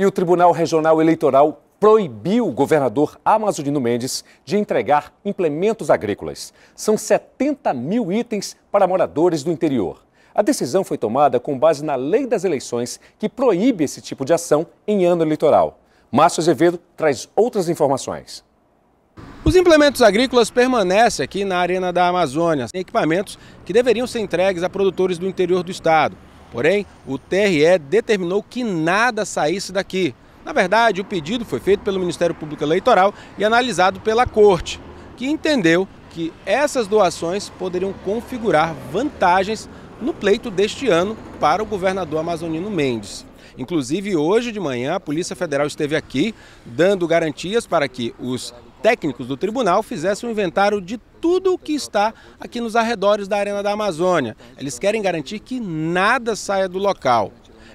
E o Tribunal Regional Eleitoral proibiu o governador Amazonino Mendes de entregar implementos agrícolas. São 70 mil itens para moradores do interior. A decisão foi tomada com base na lei das eleições, que proíbe esse tipo de ação em ano eleitoral. Márcio Azevedo traz outras informações. Os implementos agrícolas permanecem aqui na Arena da Amazônia, equipamentos que deveriam ser entregues a produtores do interior do estado. Porém, o TRE determinou que nada saísse daqui. Na verdade, o pedido foi feito pelo Ministério Público Eleitoral e analisado pela Corte, que entendeu que essas doações poderiam configurar vantagens no pleito deste ano para o governador amazonino Mendes. Inclusive, hoje de manhã, a Polícia Federal esteve aqui dando garantias para que os técnicos do tribunal fizessem um inventário de tudo o que está aqui nos arredores da Arena da Amazônia. Eles querem garantir que nada saia do local.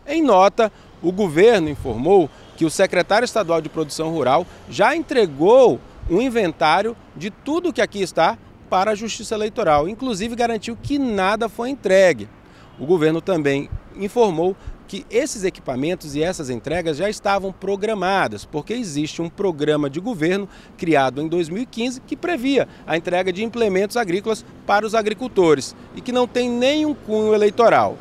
Em nota, o governo informou que o secretário estadual de Produção Rural já entregou um inventário de tudo o que aqui está para a Justiça Eleitoral, inclusive garantiu que nada foi entregue. O governo também informou que esses equipamentos e essas entregas já estavam programadas, porque existe um programa de governo criado em 2015 que previa a entrega de implementos agrícolas para os agricultores e que não tem nenhum cunho eleitoral.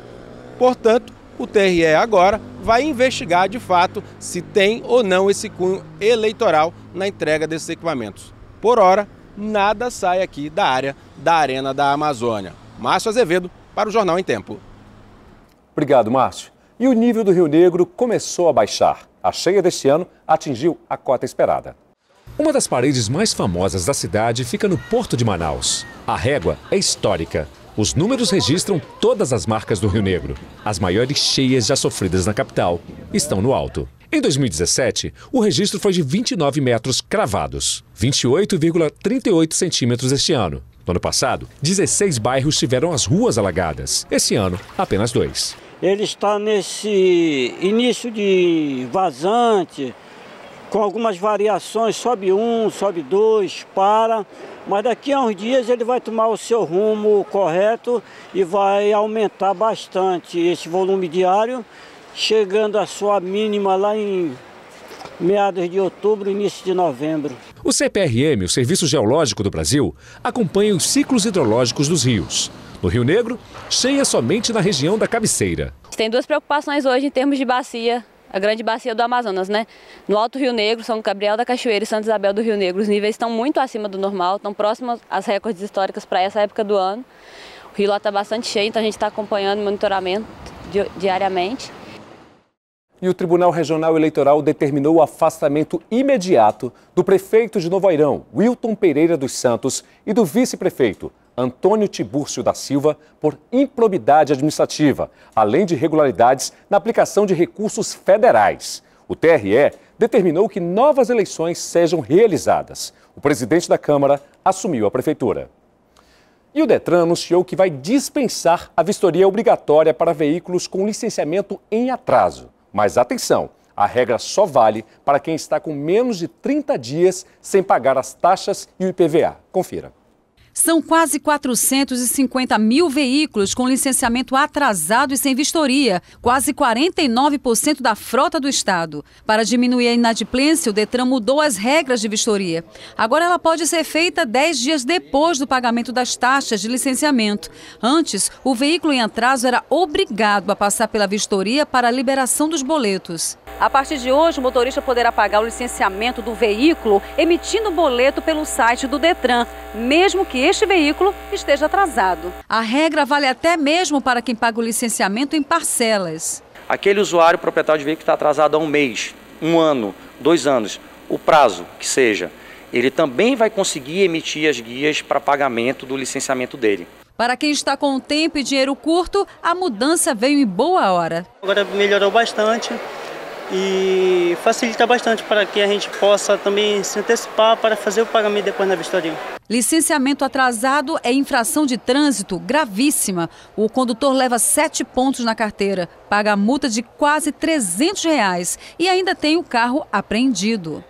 Portanto, o TRE agora vai investigar de fato se tem ou não esse cunho eleitoral na entrega desses equipamentos. Por hora, nada sai aqui da área da Arena da Amazônia. Márcio Azevedo para o Jornal em Tempo. Obrigado, Márcio. E o nível do Rio Negro começou a baixar. A cheia deste ano atingiu a cota esperada. Uma das paredes mais famosas da cidade fica no Porto de Manaus. A régua é histórica. Os números registram todas as marcas do Rio Negro. As maiores cheias já sofridas na capital estão no alto. Em 2017, o registro foi de 29 metros cravados, 28,38 centímetros este ano. No ano passado, 16 bairros tiveram as ruas alagadas. Esse ano, apenas dois ele está nesse início de vazante, com algumas variações, sobe um, sobe dois, para, mas daqui a uns dias ele vai tomar o seu rumo correto e vai aumentar bastante esse volume diário, chegando à sua mínima lá em meados de outubro, início de novembro. O CPRM, o Serviço Geológico do Brasil, acompanha os ciclos hidrológicos dos rios. No Rio Negro, cheia somente na região da cabeceira. Tem duas preocupações hoje em termos de bacia, a grande bacia do Amazonas, né? No Alto Rio Negro, São Gabriel da Cachoeira e Santa Isabel do Rio Negro, os níveis estão muito acima do normal, estão próximos às recordes históricas para essa época do ano. O rio lá está bastante cheio, então a gente está acompanhando o monitoramento diariamente. E o Tribunal Regional Eleitoral determinou o afastamento imediato do prefeito de Novo Airão, Wilton Pereira dos Santos, e do vice-prefeito, Antônio Tibúrcio da Silva por improbidade administrativa, além de irregularidades na aplicação de recursos federais. O TRE determinou que novas eleições sejam realizadas. O presidente da Câmara assumiu a prefeitura. E o Detran anunciou que vai dispensar a vistoria obrigatória para veículos com licenciamento em atraso. Mas atenção, a regra só vale para quem está com menos de 30 dias sem pagar as taxas e o IPVA. Confira. São quase 450 mil veículos com licenciamento atrasado e sem vistoria, quase 49% da frota do Estado. Para diminuir a inadimplência, o Detran mudou as regras de vistoria. Agora ela pode ser feita 10 dias depois do pagamento das taxas de licenciamento. Antes, o veículo em atraso era obrigado a passar pela vistoria para a liberação dos boletos. A partir de hoje, o motorista poderá pagar o licenciamento do veículo emitindo o boleto pelo site do Detran, mesmo que este veículo esteja atrasado. A regra vale até mesmo para quem paga o licenciamento em parcelas. Aquele usuário proprietário de veículo está atrasado há um mês, um ano, dois anos, o prazo que seja, ele também vai conseguir emitir as guias para pagamento do licenciamento dele. Para quem está com tempo e dinheiro curto, a mudança veio em boa hora. Agora melhorou bastante e facilita bastante para que a gente possa também se antecipar para fazer o pagamento depois na vistoria. Licenciamento atrasado é infração de trânsito gravíssima. O condutor leva sete pontos na carteira, paga a multa de quase 300 reais e ainda tem o carro apreendido.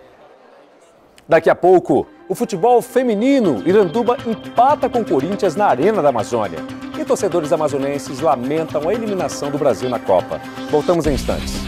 Daqui a pouco, o futebol feminino, Iranduba empata com Corinthians na Arena da Amazônia. E torcedores amazonenses lamentam a eliminação do Brasil na Copa. Voltamos em instantes.